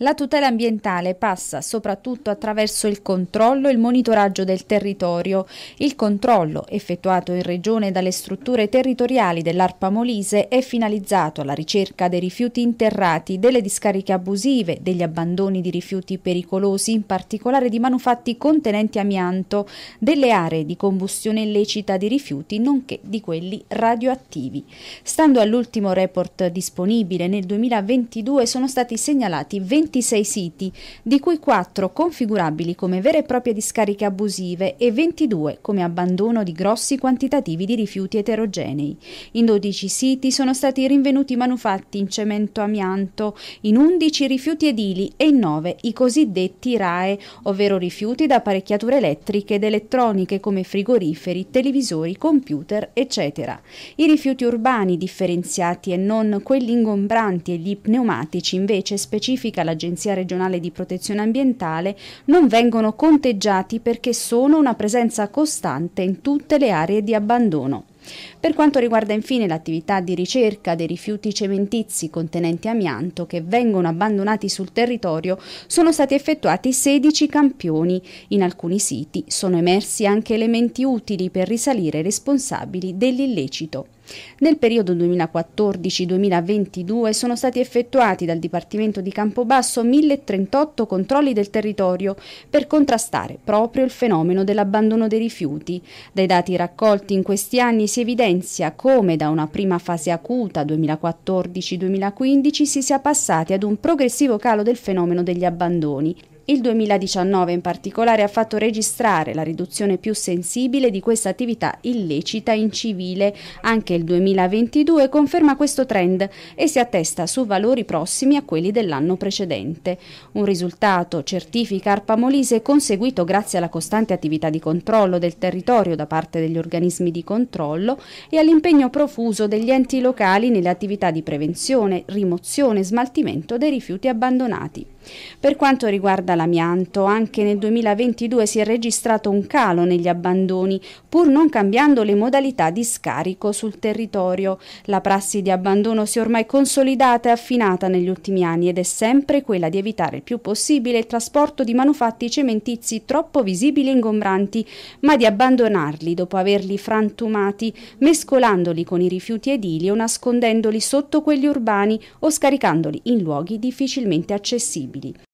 La tutela ambientale passa soprattutto attraverso il controllo e il monitoraggio del territorio. Il controllo, effettuato in regione dalle strutture territoriali dell'ARPA Molise, è finalizzato alla ricerca dei rifiuti interrati, delle discariche abusive, degli abbandoni di rifiuti pericolosi, in particolare di manufatti contenenti amianto, delle aree di combustione illecita di rifiuti, nonché di quelli radioattivi. Stando all'ultimo report disponibile, nel 2022 sono stati segnalati 20 26 siti, di cui 4 configurabili come vere e proprie discariche abusive e 22 come abbandono di grossi quantitativi di rifiuti eterogenei. In 12 siti sono stati rinvenuti manufatti in cemento amianto, in 11 rifiuti edili e in 9 i cosiddetti RAE, ovvero rifiuti da apparecchiature elettriche ed elettroniche come frigoriferi, televisori, computer, eccetera. I rifiuti urbani differenziati e non quelli ingombranti e gli pneumatici invece specifica la dell'Agenzia regionale di protezione ambientale non vengono conteggiati perché sono una presenza costante in tutte le aree di abbandono. Per quanto riguarda infine l'attività di ricerca dei rifiuti cementizi contenenti amianto che vengono abbandonati sul territorio, sono stati effettuati 16 campioni. In alcuni siti sono emersi anche elementi utili per risalire i responsabili dell'illecito. Nel periodo 2014-2022 sono stati effettuati dal Dipartimento di Campobasso 1038 controlli del territorio per contrastare proprio il fenomeno dell'abbandono dei rifiuti. Dai dati raccolti in questi anni si evidenzia come da una prima fase acuta 2014-2015 si sia passati ad un progressivo calo del fenomeno degli abbandoni. Il 2019 in particolare ha fatto registrare la riduzione più sensibile di questa attività illecita in civile. Anche il 2022 conferma questo trend e si attesta su valori prossimi a quelli dell'anno precedente. Un risultato, certifica Arpa Molise, conseguito grazie alla costante attività di controllo del territorio da parte degli organismi di controllo e all'impegno profuso degli enti locali nelle attività di prevenzione, rimozione e smaltimento dei rifiuti abbandonati. Per quanto riguarda l'amianto, anche nel 2022 si è registrato un calo negli abbandoni, pur non cambiando le modalità di scarico sul territorio. La prassi di abbandono si è ormai consolidata e affinata negli ultimi anni ed è sempre quella di evitare il più possibile il trasporto di manufatti cementizi troppo visibili e ingombranti, ma di abbandonarli dopo averli frantumati, mescolandoli con i rifiuti edili o nascondendoli sotto quelli urbani o scaricandoli in luoghi difficilmente accessibili. Billy